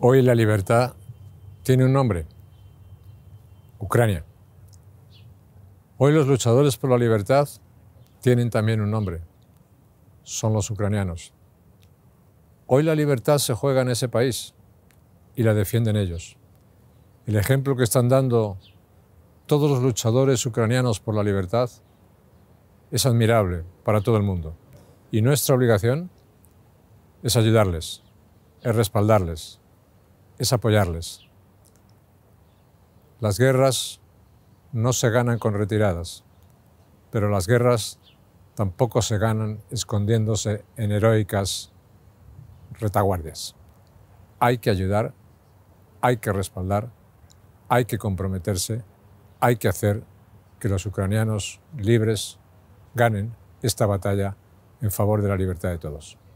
Hoy la libertad tiene un nombre, Ucrania. Hoy los luchadores por la libertad tienen también un nombre, son los ucranianos. Hoy la libertad se juega en ese país y la defienden ellos. El ejemplo que están dando todos los luchadores ucranianos por la libertad es admirable para todo el mundo. Y nuestra obligación es ayudarles, es respaldarles, es apoyarles. Las guerras no se ganan con retiradas, pero las guerras tampoco se ganan escondiéndose en heroicas retaguardias. Hay que ayudar, hay que respaldar, hay que comprometerse, hay que hacer que los ucranianos libres ganen esta batalla en favor de la libertad de todos.